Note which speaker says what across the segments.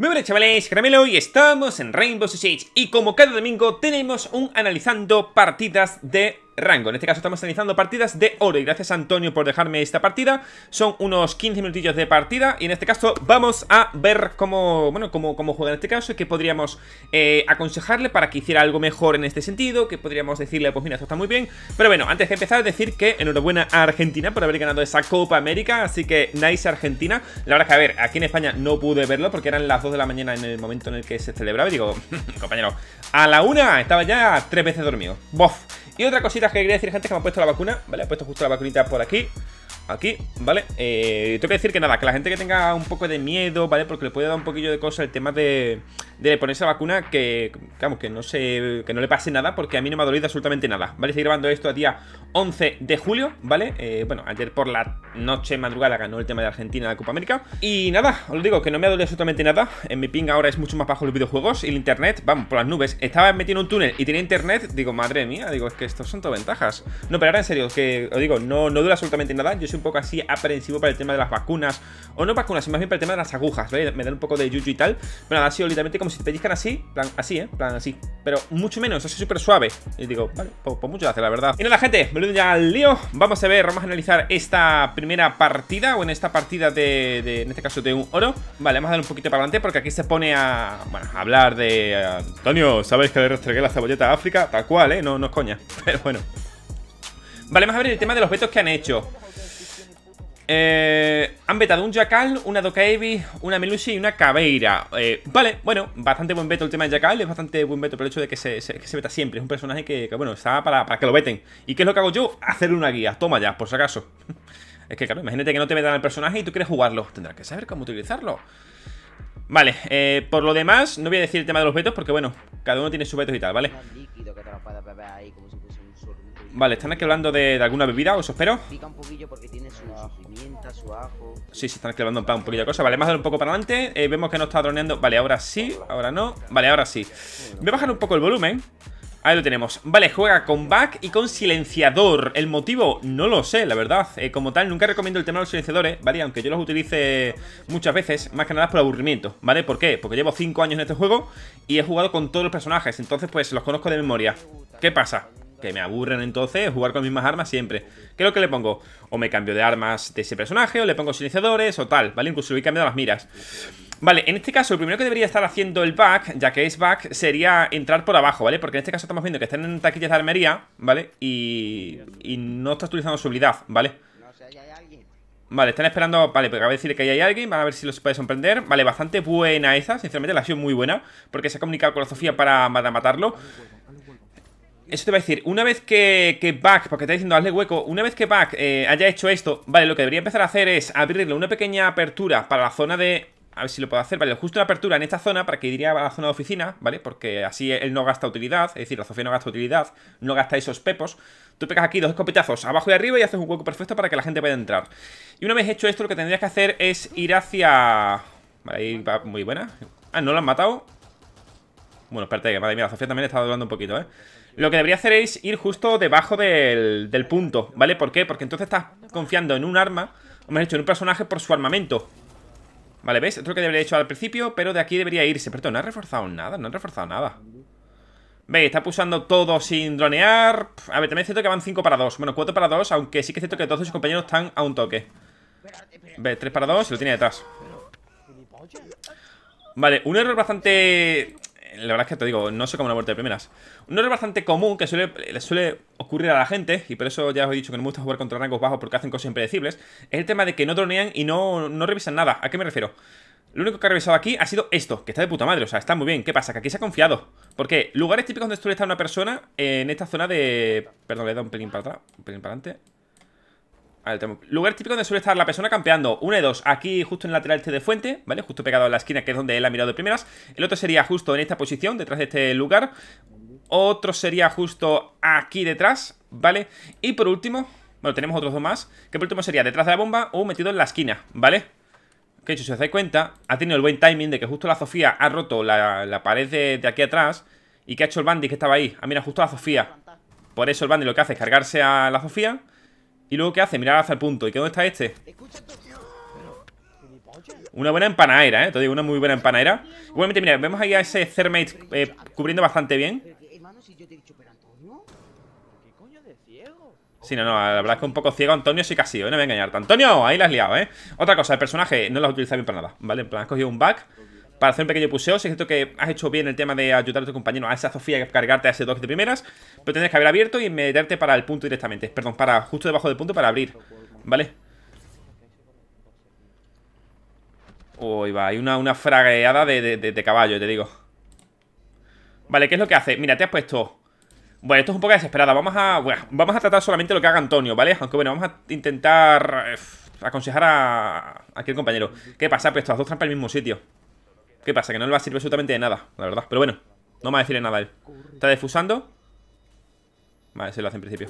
Speaker 1: Muy buenas chavales, Caramelo y estamos en Rainbow Six y como cada domingo tenemos un analizando partidas de rango. En este caso estamos realizando partidas de oro y gracias Antonio por dejarme esta partida. Son unos 15 minutillos de partida y en este caso vamos a ver cómo, bueno, cómo, cómo juega en este caso y qué podríamos eh, aconsejarle para que hiciera algo mejor en este sentido, que podríamos decirle, pues mira, esto está muy bien. Pero bueno, antes de empezar, decir que enhorabuena a Argentina por haber ganado esa Copa América, así que nice Argentina. La verdad que, a ver, aquí en España no pude verlo porque eran las 2 de la mañana en el momento en el que se celebraba digo, compañero, a la una estaba ya tres veces dormido. Bof. Y otra cosita que quería decir, gente, que me han puesto la vacuna, ¿vale? He puesto justo la vacunita por aquí aquí, ¿vale? Eh, tengo que decir que nada, que la gente que tenga un poco de miedo, ¿vale? Porque le puede dar un poquillo de cosa el tema de, de ponerse la vacuna, que, vamos, que no se, que no le pase nada, porque a mí no me ha dolido absolutamente nada, ¿vale? Estoy grabando esto a día 11 de julio, ¿vale? Eh, bueno, ayer por la noche madrugada ganó el tema de Argentina en la Copa América. Y nada, os lo digo, que no me ha dolido absolutamente nada. En mi ping ahora es mucho más bajo los videojuegos y el internet, vamos, por las nubes. Estaba metiendo un túnel y tenía internet, digo, madre mía, digo, es que estos son todas ventajas. No, pero ahora en serio, que os digo, no, no dura absolutamente nada. Yo soy un poco así aprensivo para el tema de las vacunas, o no vacunas, sino más bien para el tema de las agujas, ¿vale? Me dan un poco de yuyu y tal, Bueno, ha sido literalmente como si te pellizcan así, plan así, ¿eh? así, pero mucho menos, así súper suave. Y digo, vale, pues, pues mucho hace la verdad. Y nada, gente, me volviendo ya al lío, vamos a ver, vamos a analizar esta primera partida, o en esta partida de, en este caso, de un oro. Vale, vamos a dar un poquito para adelante porque aquí se pone a, bueno, hablar de... Antonio, ¿sabéis que le restregué la cebolleta a África? Tal cual, ¿eh? No, no es coña, pero bueno. Vale, vamos a ver el tema de los vetos que han hecho. Eh, han vetado un Jackal, una Dokaevi, una Melusi y una Caveira. Eh, vale, bueno, bastante buen veto el tema de Jackal, es bastante buen veto por el hecho de que se, veta siempre. Es un personaje que, bueno, está para, que lo veten. ¿Y qué es lo que hago yo? Hacer una guía. Toma ya, por si acaso. es que, claro, imagínate que no te metan al personaje y tú quieres jugarlo. Tendrás que saber cómo utilizarlo. Vale, eh, por lo demás, no voy a decir el tema de los vetos porque, bueno, cada uno tiene sus vetos y tal, ¿vale? Vale, están aquí hablando de, alguna bebida, os espero. Sí, sí, están aquí hablando un poquillo de cosas. Vale, más un poco para adelante. Eh, vemos que no está droneando. Vale, ahora sí, ahora no. Vale, ahora sí. Voy a bajar un poco el volumen. Ahí lo tenemos. Vale, juega con back y con silenciador. El motivo, no lo sé, la verdad. Eh, como tal, nunca recomiendo el tema de los silenciadores, ¿vale? Aunque yo los utilice muchas veces, más que nada por aburrimiento, ¿vale? ¿Por qué? Porque llevo 5 años en este juego y he jugado con todos los personajes, entonces pues los conozco de memoria. ¿Qué pasa? que me aburren entonces jugar con las mismas armas siempre. ¿Qué es lo que le pongo? O me cambio de armas de ese personaje, o le pongo silenciadores, o tal, ¿vale? Incluso voy cambiando las miras. Vale, en este caso, lo primero que debería estar haciendo el back, ya que es back, sería entrar por abajo, ¿vale? Porque en este caso estamos viendo que están en taquillas de armería, ¿vale? Y, no estás utilizando su habilidad, ¿vale? Vale, están esperando, vale, porque acabo de decir que ahí hay alguien Van a ver si los puede sorprender, vale, bastante buena esa Sinceramente la ha sido muy buena, porque se ha comunicado con la Sofía para, para matarlo eso te va a decir, una vez que, que Back, porque está diciendo hazle hueco, una vez que Back eh, haya hecho esto, vale, lo que debería empezar a hacer es abrirle una pequeña apertura para la zona de... A ver si lo puedo hacer, vale, justo una apertura en esta zona para que iría a la zona de oficina, ¿vale? Porque así él no gasta utilidad, es decir, la Sofía no gasta utilidad, no gasta esos pepos. Tú pegas aquí dos escopetazos abajo y arriba y haces un hueco perfecto para que la gente pueda entrar. Y una vez hecho esto, lo que tendrías que hacer es ir hacia... Vale, ahí va muy buena. Ah, ¿no lo han matado? Bueno, espérate, que madre mía, Sofía también está dudando un poquito, ¿eh? Lo que debería hacer es ir justo debajo del, punto, ¿vale? ¿Por qué? Porque entonces estás confiando en un arma, o mejor dicho, en un personaje por su armamento. Vale, ¿ves? Esto es lo que debería haber hecho al principio, pero de aquí debería irse. Pero no ha reforzado nada, no ha reforzado nada. ¿Veis? Está pulsando todo sin dronear. A ver, también es cierto que van 5 para 2. Bueno, 4 para 2, aunque sí que es cierto que todos sus compañeros están a un toque. Ve, 3 para 2 y lo tiene detrás. Vale, un error bastante la verdad es que te digo, no sé cómo la muerte de primeras. Un error bastante común que suele, le suele ocurrir a la gente, y por eso ya os he dicho que no me gusta jugar contra rangos bajos porque hacen cosas impredecibles, es el tema de que no dronean y no, no revisan nada. ¿A qué me refiero? Lo único que ha revisado aquí ha sido esto, que está de puta madre, o sea, está muy bien. ¿Qué pasa? Que aquí se ha confiado. Porque lugares típicos donde suele estar una persona, en esta zona de... Perdón, le he dado un pelín para atrás, un pelín para adelante lugar típico donde suele estar la persona campeando. Uno de dos, aquí justo en el lateral este de fuente, ¿vale? Justo pegado a la esquina, que es donde él ha mirado de primeras. El otro sería justo en esta posición, detrás de este lugar. Otro sería justo aquí detrás, ¿vale? Y por último, bueno, tenemos otros dos más. Que por último sería detrás de la bomba o metido en la esquina, ¿vale? Que hecho, si os dais cuenta, ha tenido el buen timing de que justo la Sofía ha roto la, pared de, aquí atrás. Y que ha hecho el Bandy que estaba ahí. Ah, mira, justo a la Sofía. Por eso el Bandy lo que hace es cargarse a la Sofía. Y luego, ¿qué hace? Mira, hacia el punto. ¿Y qué dónde está este? Una buena empanadera, ¿eh? Te digo, una muy buena empanadera. Igualmente, mira, vemos ahí a ese Thermate eh, cubriendo bastante bien. Sí, no, no, la verdad es que un poco ciego Antonio sí que ha sido, ¿eh? no me voy a engañar. Antonio, ahí la has liado, ¿eh? Otra cosa, el personaje no lo has utilizado bien para nada, ¿vale? En plan, has cogido un back para hacer un pequeño puseo. Si es que has hecho bien el tema de ayudar a tu compañero a esa Sofía que cargarte hace dos de primeras, pero tendrás que haber abierto y meterte para el punto directamente. Perdón, para justo debajo del punto para abrir. ¿Vale? Uy, va, hay una, una fragueada de, caballo, te digo. Vale, ¿qué es lo que hace? Mira, te has puesto... Bueno, esto es un poco desesperado, Vamos a, vamos a tratar solamente lo que haga Antonio, ¿vale? Aunque bueno, vamos a intentar eh, aconsejar a, aquel compañero. ¿Qué pasa? Pues estas dos trampas en el mismo sitio. ¿Qué pasa? Que no le va a servir absolutamente de nada, la verdad Pero bueno, no me va a decirle nada a él Está defusando Vale, se lo hace en principio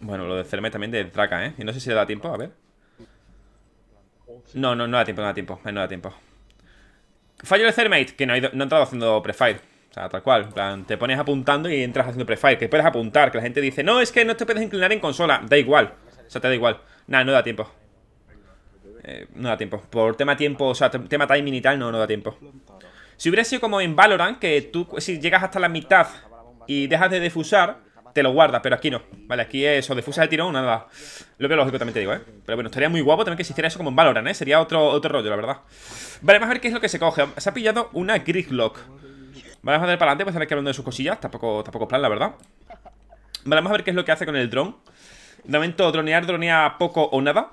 Speaker 1: Bueno, lo de Cermet también de Draca, ¿eh? Y no sé si le da tiempo, a ver No, no, no da tiempo, no da tiempo eh, No da tiempo Fallo de Cermate, que no, ha entrado haciendo prefire o sea, tal cual. plan, te pones apuntando y entras haciendo prefire. Que puedes apuntar, que la gente dice, no, es que no te puedes inclinar en consola. Da igual. O sea, te da igual. Nada, no da tiempo. Eh, no da tiempo. Por tema tiempo, o sea, tema timing y tal, no, no da tiempo. Si hubiera sido como en Valorant, que tú, si llegas hasta la mitad y dejas de defusar, te lo guardas, pero aquí no. Vale, aquí eso, defusas el tirón, nada. Lo que lógico, también te digo, ¿eh? Pero bueno, estaría muy guapo también que se eso como en Valorant, ¿eh? Sería otro, otro rollo, la verdad. Vale, vamos a ver qué es lo que se coge. Se ha pillado una Gridlock. Vale, vamos a ver para adelante, pues a ver qué hablando de sus cosillas. Tampoco, tampoco plan, la verdad. Vale, vamos a ver qué es lo que hace con el dron. De momento, dronear, dronea poco o nada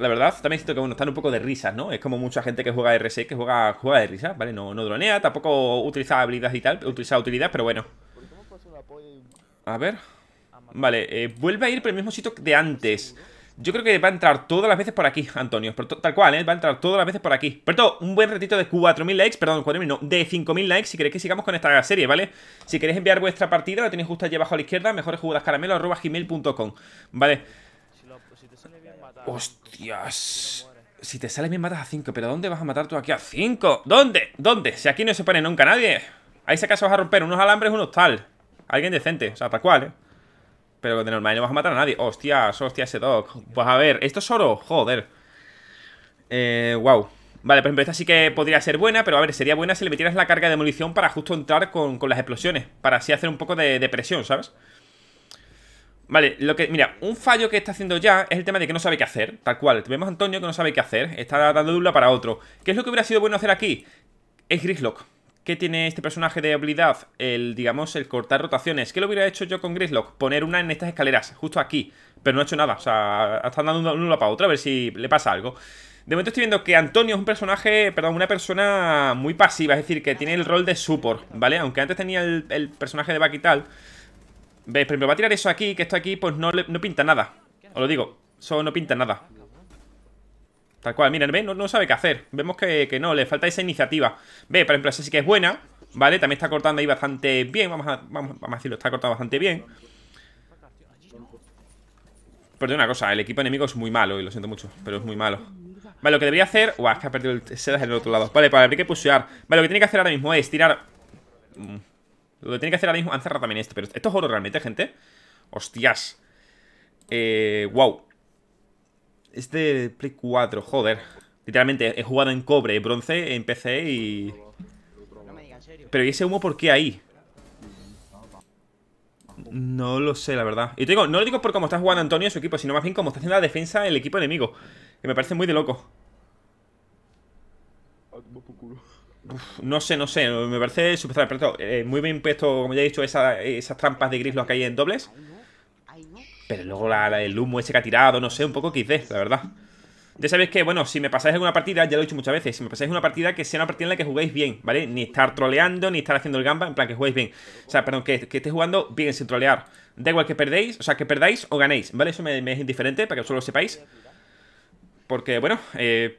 Speaker 1: la verdad, también siento que, bueno, están un poco de risas, ¿no? Es como mucha gente que juega RC, que juega, juega de risas, ¿vale? No, no dronea, tampoco utiliza habilidades y tal, utiliza utilidad, pero bueno. A ver. Vale, eh, vuelve a ir por el mismo sitio de antes. Yo creo que va a entrar todas las veces por aquí, Antonio. Pero tal cual, ¿eh? Va a entrar todas las veces por aquí. Por todo, un buen ratito de 4.000 likes, perdón, 4.000 no, de 5.000 likes si queréis que sigamos con esta serie, ¿vale? Si queréis enviar vuestra partida, la tenéis justo allí abajo a la izquierda, mejores jugadas caramelo, gmail.com, ¿vale? Hostias. Si te sale bien matas a 5, pero ¿dónde vas a matar tú aquí a 5? ¿Dónde? ¿Dónde? Si aquí no se pone nunca nadie. Ahí se acaso vas a romper unos alambres, unos tal. Alguien decente, o sea, tal cual, ¿eh? Pero de normal no vas a matar a nadie. Hostias, hostias ese dog Pues a ver, esto es oro, joder. Eh, wow. Vale, por ejemplo, esta sí que podría ser buena, pero a ver, sería buena si le metieras la carga de demolición para justo entrar con, las explosiones, para así hacer un poco de, de presión, ¿sabes? Vale, lo que. Mira, un fallo que está haciendo ya es el tema de que no sabe qué hacer. Tal cual. Vemos a Antonio que no sabe qué hacer. Está dando de para otro. ¿Qué es lo que hubiera sido bueno hacer aquí? Es Grislock. ¿Qué tiene este personaje de habilidad? El, digamos, el cortar rotaciones. ¿Qué lo hubiera hecho yo con Grislock? Poner una en estas escaleras, justo aquí. Pero no ha hecho nada. O sea, está dando uno para otro a ver si le pasa algo. De momento estoy viendo que Antonio es un personaje, perdón, una persona muy pasiva, es decir, que tiene el rol de support, ¿vale? Aunque antes tenía el, personaje de Back y tal, Ve, Por ejemplo, va a tirar eso aquí, que esto aquí pues no, no pinta nada. Os lo digo, eso no pinta nada. Tal cual, miren, ve, No, sabe qué hacer. Vemos que, no, le falta esa iniciativa. Ve, por ejemplo, esa sí que es buena, ¿vale? También está cortando ahí bastante bien, vamos a, vamos, vamos a decirlo, está cortando bastante bien. Pero una cosa, el equipo enemigo es muy malo, y lo siento mucho, pero es muy malo. Vale, lo que debería hacer... Uah, es que ha perdido el Sedas en el otro lado. Vale, para habría que pusear. Vale, lo que tiene que hacer ahora mismo es tirar... Lo que tiene que hacer ahora mismo, han cerrado también este pero esto es oro realmente, gente. Hostias. Eh, wow. Este Play 4, joder. Literalmente, he jugado en cobre, bronce, en PC y... Pero ¿y ese humo por qué ahí? No lo sé, la verdad. Y te digo, no lo digo por cómo está jugando Antonio y su equipo, sino más bien cómo está haciendo la defensa el equipo enemigo. Que me parece muy de loco no sé, no sé, me parece super eh, muy bien puesto, como ya he dicho, esas trampas de lo que hay en dobles. Pero luego el humo ese que ha tirado, no sé, un poco XD, la verdad. Ya sabéis que, bueno, si me pasáis alguna partida, ya lo he dicho muchas veces, si me pasáis una partida, que sea una partida en la que juguéis bien, ¿vale? Ni estar troleando, ni estar haciendo el gamba, en plan que juguéis bien. O sea, perdón, que, que jugando bien sin trolear. Da igual que perdéis, o sea, que perdáis o ganéis, ¿vale? Eso me, me es indiferente, para que solo lo sepáis. Porque, bueno, eh,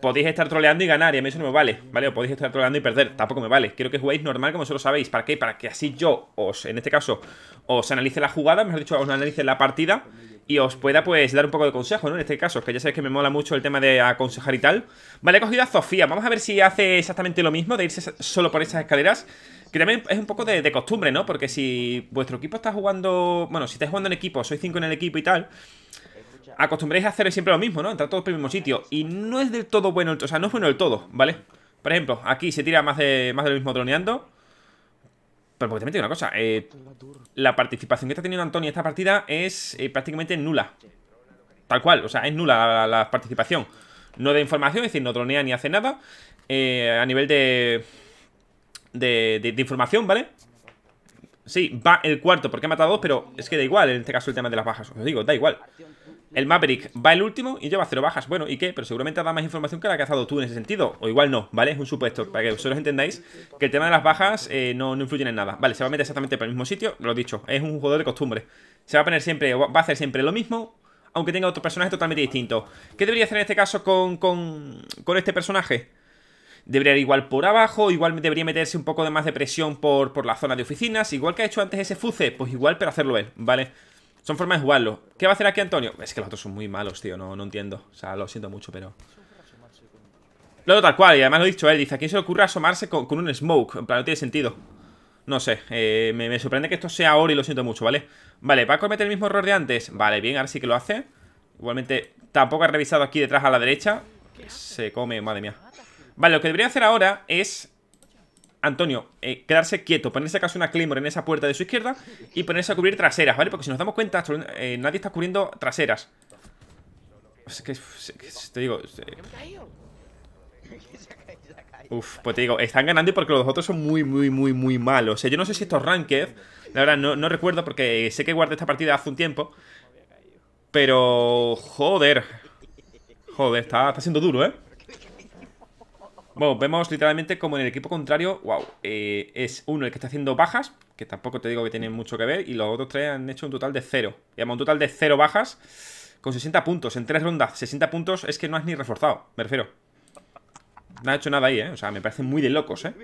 Speaker 1: Podéis estar troleando y ganar, y a mí eso no me vale, ¿vale? O podéis estar troleando y perder, tampoco me vale. Quiero que juguéis normal como vosotros sabéis. ¿Para qué? Para que así yo os, en este caso, os analice la jugada, mejor dicho, os analice la partida y os pueda, pues, dar un poco de consejo, ¿no? En este caso, que ya sabéis que me mola mucho el tema de aconsejar y tal. Vale, he cogido a Sofía. Vamos a ver si hace exactamente lo mismo, de irse solo por esas escaleras. Que también es un poco de, costumbre, ¿no? Porque si vuestro equipo está jugando... Bueno, si estáis jugando en equipo, sois cinco en el equipo y tal acostumbréis a hacer siempre lo mismo, ¿no? Entrar todos por el mismo sitio. Y no es del todo bueno, o sea, no es bueno del todo, ¿vale? Por ejemplo, aquí se tira más de, más lo mismo droneando. Pero porque te una cosa, eh, la participación que está teniendo Antonio en esta partida es eh, prácticamente nula. Tal cual, o sea, es nula la, participación. No da información, es decir, no dronea ni hace nada. Eh, a nivel de de, de, información, ¿vale? Sí, va el cuarto porque ha matado a dos, pero es que da igual en este caso el tema de las bajas. Os digo, da igual. El Maverick va el último y lleva cero bajas. Bueno, ¿y qué? Pero seguramente da más información que la que has dado tú en ese sentido. O igual no, ¿vale? Es un supuesto. Para que vosotros entendáis que el tema de las bajas eh, no, no influyen en nada. Vale, se va a meter exactamente para el mismo sitio. Lo he dicho, es un jugador de costumbre. Se va a poner siempre, va a hacer siempre lo mismo. Aunque tenga otro personaje totalmente distinto. ¿Qué debería hacer en este caso con, este personaje? debería ir igual por abajo, igual debería meterse un poco de más de presión por, por la zona de oficinas, igual que ha hecho antes ese Fuce, pues igual, pero hacerlo él, ¿vale? Son formas de jugarlo. ¿Qué va a hacer aquí Antonio? Es que los otros son muy malos, tío. No, no entiendo. O sea, lo siento mucho, pero... Luego tal cual, y además lo he dicho él. Dice, ¿a quién se le ocurre asomarse con, un smoke? En plan, no tiene sentido. No sé. Eh, me, me, sorprende que esto sea ahora y lo siento mucho, ¿vale? Vale, ¿va a cometer el mismo error de antes? Vale, bien, ahora sí que lo hace. Igualmente, tampoco ha revisado aquí detrás a la derecha. Se come, madre mía. Vale, lo que debería hacer ahora es Antonio, eh, quedarse quieto, ponerse acaso una Claymore en esa puerta de su izquierda y ponerse a cubrir traseras, ¿vale? Porque si nos damos cuenta, eh, nadie está cubriendo traseras. te digo... Eh, uf, pues te digo, están ganando porque los otros son muy, muy, muy, muy malos. O sea, yo no sé si estos ranked, la verdad no, recuerdo porque sé que guardé esta partida hace un tiempo. Pero, joder. Joder, está, está siendo duro, ¿eh? Bueno, vemos literalmente como en el equipo contrario, wow, eh, es uno el que está haciendo bajas, que tampoco te digo que tienen mucho que ver, y los otros tres han hecho un total de cero. Digamos, un total de cero bajas con 60 puntos en tres rondas. 60 puntos es que no has ni reforzado, me refiero. No ha hecho nada ahí, ¿eh? O sea, me parece muy de locos, ¿eh?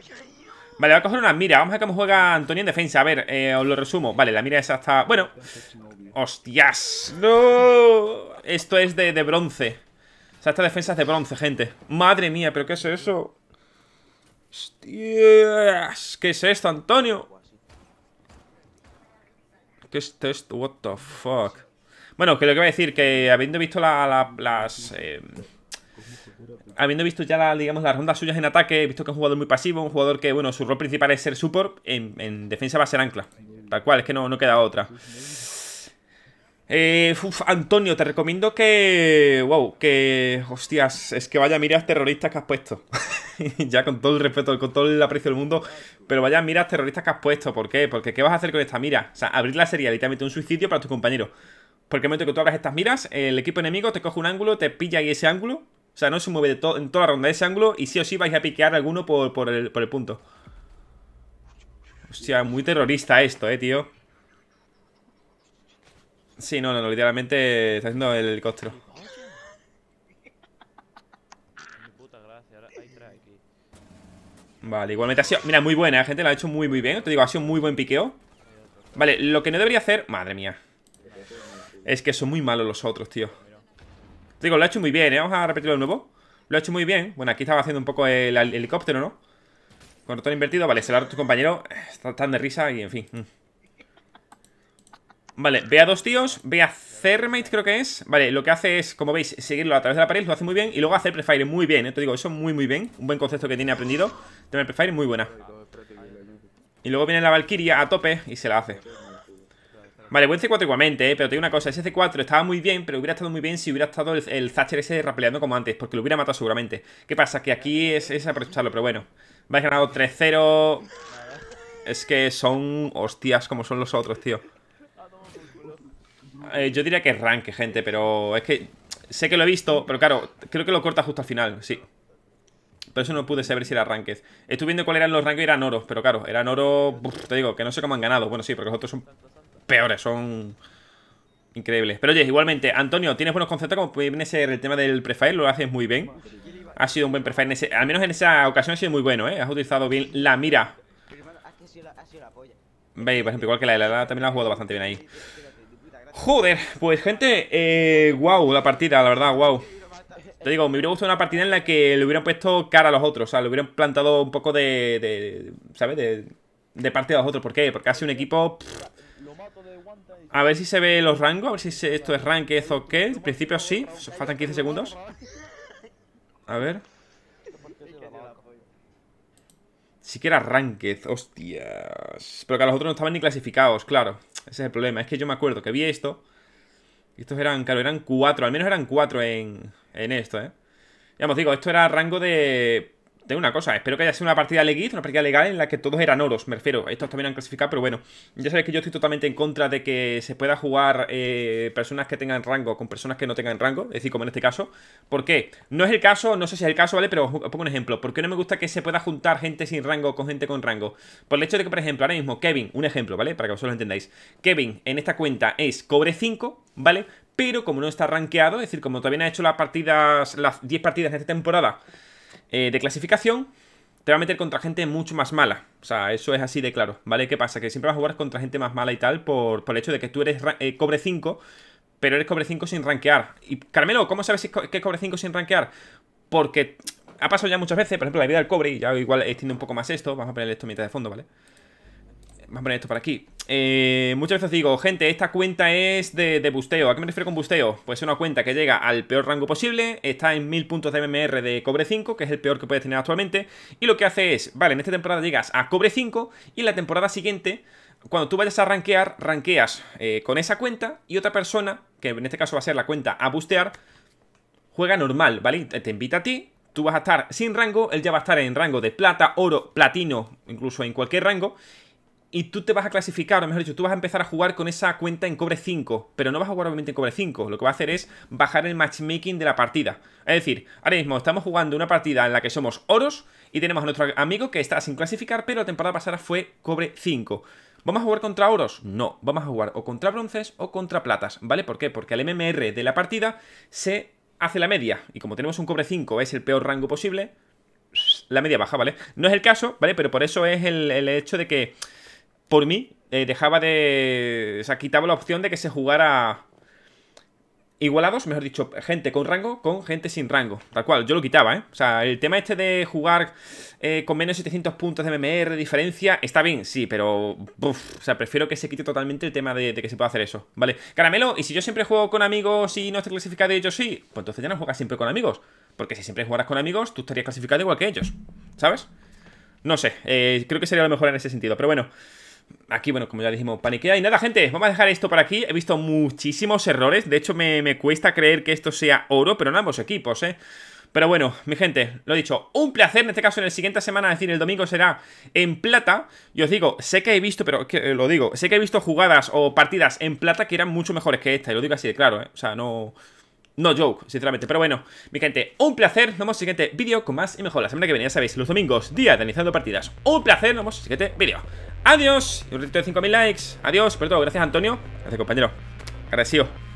Speaker 1: Vale, va a coger una mira. Vamos a ver cómo juega Antonio en defensa. A ver, eh, os lo resumo. Vale, la mira esa está... Bueno. ¡Hostias! ¡No! Esto es de, de bronce. O sea, esta defensa es de bronce, gente. Madre mía, ¿pero qué es eso? Hostias. ¿Qué es esto, Antonio? ¿Qué es esto? What the fuck. Bueno, creo que voy a decir, que habiendo visto la, las... Eh, habiendo visto ya, digamos, las rondas suyas en ataque, he visto que es un jugador muy pasivo, un jugador que, bueno, su rol principal es ser support, en, defensa va a ser ancla. Tal cual, es que no, no queda otra. Eh, Antonio, te recomiendo que. Wow, que. Hostias, es que vaya miras terroristas que has puesto. ya con todo el respeto, con todo el aprecio del mundo. Pero vaya miras terroristas que has puesto. ¿Por qué? Porque ¿qué vas a hacer con esta mira? O sea, abrirla sería literalmente un suicidio para tu compañero Porque el momento que tú hagas estas miras, el equipo enemigo te coge un ángulo, te pilla ahí ese ángulo. O sea, no se mueve en toda la ronda de ese ángulo. Y sí o sí vais a piquear alguno por, el, por el punto. Hostia, muy terrorista esto, eh, tío. Sí, no, no, literalmente está haciendo el helicóptero. Vale, igualmente ha sido... Mira, muy buena, gente, la ha hecho muy, muy bien. Te digo, ha sido un muy buen piqueo. Vale, lo que no debería hacer... Madre mía. Es que son muy malos los otros, tío. Te digo, lo ha hecho muy bien, ¿eh? Vamos a repetirlo de nuevo. Lo ha hecho muy bien. Bueno, aquí estaba haciendo un poco el, helicóptero, ¿no? Con rotor invertido. Vale, se lo ha tu compañero. Está tan de risa y, en fin... Mm. Vale, ve a dos tíos, ve a cermate creo que es Vale, lo que hace es, como veis, seguirlo a través de la pared Lo hace muy bien y luego hace prefire muy bien, ¿eh? te digo, eso muy muy bien Un buen concepto que tiene aprendido el prefire muy buena Y luego viene la Valkyria a tope y se la hace Vale, buen C4 igualmente, ¿eh? pero te digo una cosa Ese C4 estaba muy bien, pero hubiera estado muy bien si hubiera estado el, Thatcher ese rapeleando como antes Porque lo hubiera matado seguramente ¿Qué pasa? Que aquí es, es aprovecharlo, pero bueno Vais ganado 3-0 Es que son hostias como son los otros, tío eh, yo diría que ranque, gente, pero es que sé que lo he visto, pero claro, creo que lo corta justo al final, sí. Pero eso no pude saber si era ranked. Estuve viendo cuáles eran los Ranked y eran oros, pero claro, eran oros, te digo, que no sé cómo han ganado. Bueno, sí, porque los otros son peores, son increíbles. Pero oye, igualmente, Antonio, tienes buenos conceptos como puede ser el tema del prefire, lo haces muy bien. Ha sido un buen prefire, al menos en esa ocasión ha sido muy bueno, ¿eh? Has utilizado bien la mira. Veis, por ejemplo, igual que la de la también la has jugado bastante bien ahí. Joder, pues gente, eh, wow, la partida, la verdad, wow. Te digo, me hubiera gustado una partida en la que le hubieran puesto cara a los otros, o sea, le hubieran plantado un poco de, de ¿sabes? De, de parte de los otros, ¿por qué? Porque hace un equipo... a ver si se ve los rangos, a ver si esto es rank, o qué. En principio sí, faltan 15 segundos. A ver. Siquiera Ranked, hostias. Pero que a los otros no estaban ni clasificados, claro. Ese es el problema. Es que yo me acuerdo que vi esto. estos eran, claro, eran cuatro. Al menos eran cuatro en, en esto, ¿eh? Ya os digo, esto era rango de una cosa, espero que haya sido una partida legal, una partida legal en la que todos eran oros, me refiero. Estos también han clasificado, pero bueno. Ya sabéis que yo estoy totalmente en contra de que se pueda jugar eh, personas que tengan rango con personas que no tengan rango, es decir, como en este caso. ¿Por qué? No es el caso, no sé si es el caso, ¿vale? Pero os pongo un ejemplo. ¿Por qué no me gusta que se pueda juntar gente sin rango con gente con rango? Por el hecho de que, por ejemplo, ahora mismo Kevin, un ejemplo, ¿vale? Para que vosotros lo entendáis. Kevin en esta cuenta es cobre 5, ¿vale? Pero como no está rankeado, es decir, como todavía no ha hecho las partidas, las 10 partidas en esta temporada eh, de clasificación, te va a meter contra gente mucho más mala. O sea, eso es así de claro, ¿vale? ¿Qué pasa? Que siempre vas a jugar contra gente más mala y tal por, por el hecho de que tú eres eh, cobre 5, pero eres cobre 5 sin rankear. Y Carmelo, ¿cómo sabes que es cobre 5 sin rankear? Porque ha pasado ya muchas veces, por ejemplo, la vida del cobre, y ya igual extiende un poco más esto, vamos a poner esto mitad de fondo, ¿vale? Vamos a poner esto por aquí. Eh, muchas veces digo, gente, esta cuenta es de, busteo. ¿A qué me refiero con busteo? Pues es una cuenta que llega al peor rango posible, está en 1000 puntos de MMR de cobre 5, que es el peor que puedes tener actualmente, y lo que hace es, vale, en esta temporada llegas a cobre 5 y en la temporada siguiente, cuando tú vayas a rankear, rankeas eh, con esa cuenta y otra persona, que en este caso va a ser la cuenta a bustear, juega normal, ¿vale? Te invita a ti, tú vas a estar sin rango, él ya va a estar en rango de plata, oro, platino, incluso en cualquier rango, y tú te vas a clasificar, o mejor dicho, tú vas a empezar a jugar con esa cuenta en cobre 5, pero no vas a jugar obviamente en cobre 5, lo que va a hacer es bajar el matchmaking de la partida. Es decir, ahora mismo estamos jugando una partida en la que somos oros y tenemos a nuestro amigo que está sin clasificar, pero la temporada pasada fue cobre 5. ¿Vamos a jugar contra oros? No, vamos a jugar o contra bronces o contra platas, ¿vale? ¿Por qué? Porque el MMR de la partida se hace la media, y como tenemos un cobre 5, es el peor rango posible, la media baja, ¿vale? No es el caso, ¿vale? Pero por eso es el, el hecho de que por mí, eh, dejaba de. O sea, quitaba la opción de que se jugara igualados, mejor dicho, gente con rango con gente sin rango. Tal cual, yo lo quitaba, ¿eh? O sea, el tema este de jugar eh, con menos 700 puntos de MMR, diferencia, está bien, sí, pero... o sea, prefiero que se quite totalmente el tema de, que se pueda hacer eso, ¿vale? Caramelo, ¿y si yo siempre juego con amigos y no estoy clasificado de ellos sí? Pues entonces ya no juegas siempre con amigos. Porque si siempre jugaras con amigos, tú estarías clasificado igual que ellos, ¿sabes? No sé, eh, creo que sería lo mejor en ese sentido, pero bueno... Aquí, bueno, como ya dijimos, paniquea. Y nada, gente, vamos a dejar esto por aquí. He visto muchísimos errores. De hecho, me, cuesta creer que esto sea oro, pero en ambos equipos, ¿eh? Pero bueno, mi gente, lo he dicho, un placer. En este caso, en la siguiente semana, es decir, el domingo será en plata. Y os digo, sé que he visto, pero eh, lo digo, sé que he visto jugadas o partidas en plata que eran mucho mejores que esta. Y lo digo así de claro, ¿eh? O sea, no. No joke, sinceramente. Pero bueno, mi gente, un placer. Nos vemos en el siguiente vídeo con más y mejor. La semana que viene, ya sabéis, los domingos, día de analizando partidas. Un placer, nos vemos en el siguiente vídeo. Adiós. Y un ratito de 5.000 likes. Adiós. Por todo, gracias Antonio. Gracias, compañero. Agradecido.